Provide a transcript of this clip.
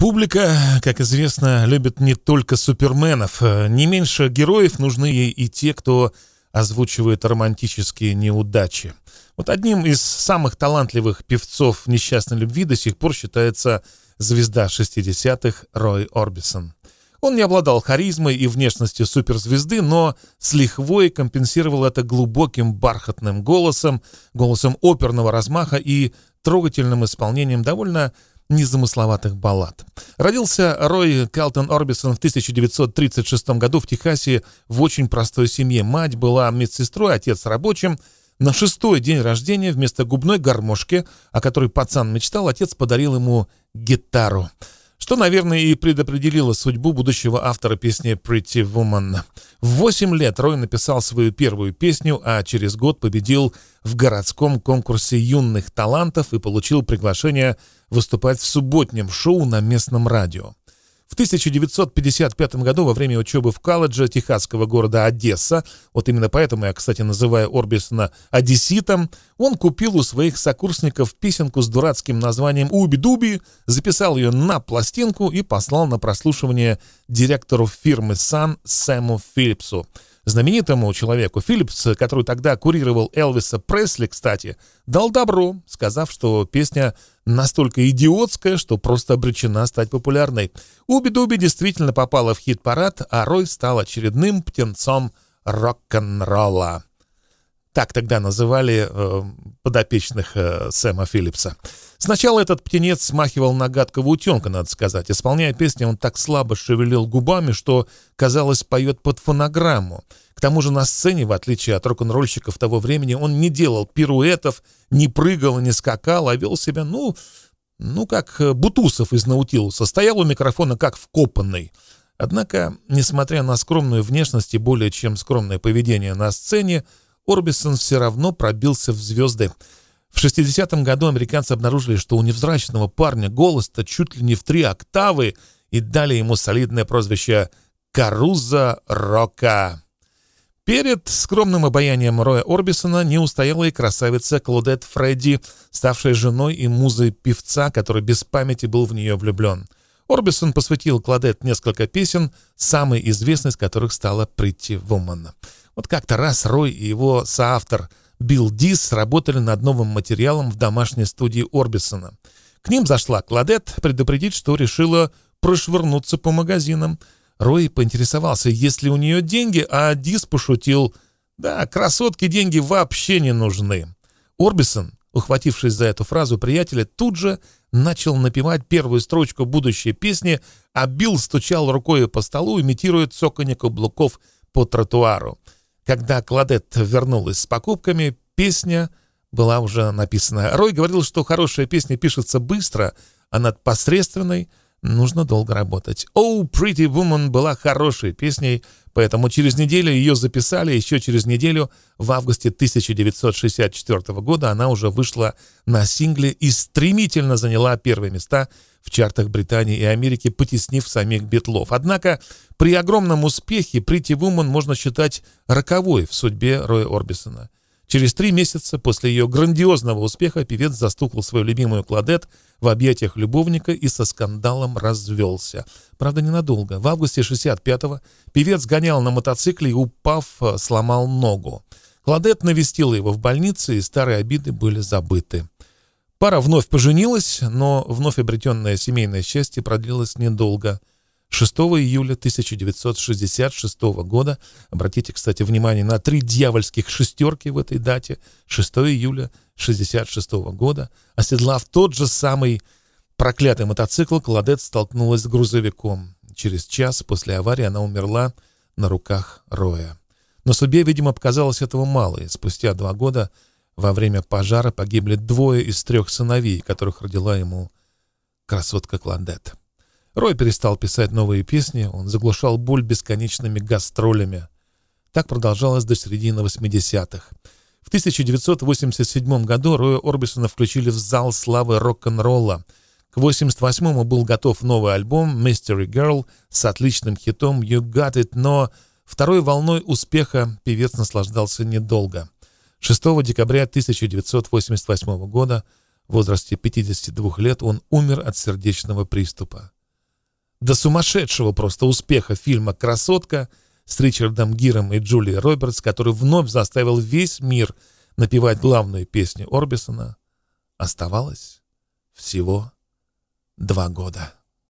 Публика, как известно, любит не только суперменов. Не меньше героев нужны ей и те, кто озвучивает романтические неудачи. Вот одним из самых талантливых певцов несчастной любви до сих пор считается звезда 60-х Рой Орбисон. Он не обладал харизмой и внешностью суперзвезды, но с лихвой компенсировал это глубоким бархатным голосом, голосом оперного размаха и трогательным исполнением довольно незамысловатых баллад. Родился Рой Калтон Орбисон в 1936 году в Техасе в очень простой семье. Мать была медсестрой, отец рабочим. На шестой день рождения вместо губной гармошки, о которой пацан мечтал, отец подарил ему гитару что, наверное, и предопределило судьбу будущего автора песни «Pretty Woman». В 8 лет Рой написал свою первую песню, а через год победил в городском конкурсе юных талантов и получил приглашение выступать в субботнем шоу на местном радио. В 1955 году во время учебы в колледже техасского города Одесса, вот именно поэтому я, кстати, называю Орбисона одесситом, он купил у своих сокурсников песенку с дурацким названием «Уби-дуби», записал ее на пластинку и послал на прослушивание директору фирмы Sun Сэму Филлипсу. Знаменитому человеку Филлипс, который тогда курировал Элвиса Пресли, кстати, дал добро, сказав, что песня настолько идиотская, что просто обречена стать популярной. «Уби-дуби» действительно попала в хит-парад, а Рой стал очередным птенцом рок-н-ролла. Так тогда называли э, подопечных э, Сэма Филлипса. Сначала этот птенец смахивал на гадкого утенка, надо сказать. Исполняя песни, он так слабо шевелил губами, что, казалось, поет под фонограмму. К тому же на сцене, в отличие от рок-н-ролльщиков того времени, он не делал пируэтов, не прыгал, и не скакал, а вел себя, ну, ну как э, Бутусов из Наутилуса. Стоял у микрофона как вкопанный. Однако, несмотря на скромную внешность и более чем скромное поведение на сцене, Орбисон все равно пробился в звезды. В 60-м году американцы обнаружили, что у невзрачного парня голос-то чуть ли не в три октавы, и дали ему солидное прозвище «Каруза Рока». Перед скромным обаянием Роя Орбисона не устояла и красавица Клодет Фредди, ставшая женой и музой певца, который без памяти был в нее влюблен. Орбисон посвятил Клодет несколько песен, самой известной из которых стала «Притти Вуман». Вот как-то раз Рой и его соавтор Билл Дис работали над новым материалом в домашней студии Орбисона. К ним зашла Кладет предупредить, что решила прошвырнуться по магазинам. Рой поинтересовался, есть ли у нее деньги, а Дис пошутил «Да, красотке деньги вообще не нужны». Орбисон, ухватившись за эту фразу приятеля, тут же начал напевать первую строчку будущей песни, а Билл стучал рукой по столу, имитируя цоканье каблуков по тротуару. Когда Кладет вернулась с покупками, песня была уже написана. Рой говорил, что хорошая песня пишется быстро, а над посредственной нужно долго работать. «Oh, Pretty Woman» была хорошей песней, поэтому через неделю ее записали, еще через неделю, в августе 1964 года, она уже вышла на сингле и стремительно заняла первые места в чартах Британии и Америки, потеснив самих битлов. Однако при огромном успехе «Pretty Woman» можно считать роковой в судьбе Роя Орбисона – Через три месяца после ее грандиозного успеха певец застукал свою любимую Кладет в объятиях любовника и со скандалом развелся. Правда, ненадолго. В августе 65-го певец гонял на мотоцикле и, упав, сломал ногу. Кладет навестила его в больнице, и старые обиды были забыты. Пара вновь поженилась, но вновь обретенное семейное счастье продлилось недолго. 6 июля 1966 года, обратите, кстати, внимание на три дьявольских шестерки в этой дате, 6 июля 1966 года, оседлав тот же самый проклятый мотоцикл, Кладет столкнулась с грузовиком. Через час после аварии она умерла на руках Роя. Но судьбе, видимо, показалось этого мало, и спустя два года во время пожара погибли двое из трех сыновей, которых родила ему красотка Кландетта. Рой перестал писать новые песни, он заглушал боль бесконечными гастролями. Так продолжалось до середины 80-х. В 1987 году Роя Орбисона включили в зал славы рок-н-ролла. К 88-му был готов новый альбом «Mystery Girl» с отличным хитом «You Got It», но второй волной успеха певец наслаждался недолго. 6 декабря 1988 года в возрасте 52 лет он умер от сердечного приступа до сумасшедшего просто успеха фильма «Красотка» с Ричардом Гиром и Джулией Робертс, который вновь заставил весь мир напевать главную песню Орбисона, оставалось всего два года.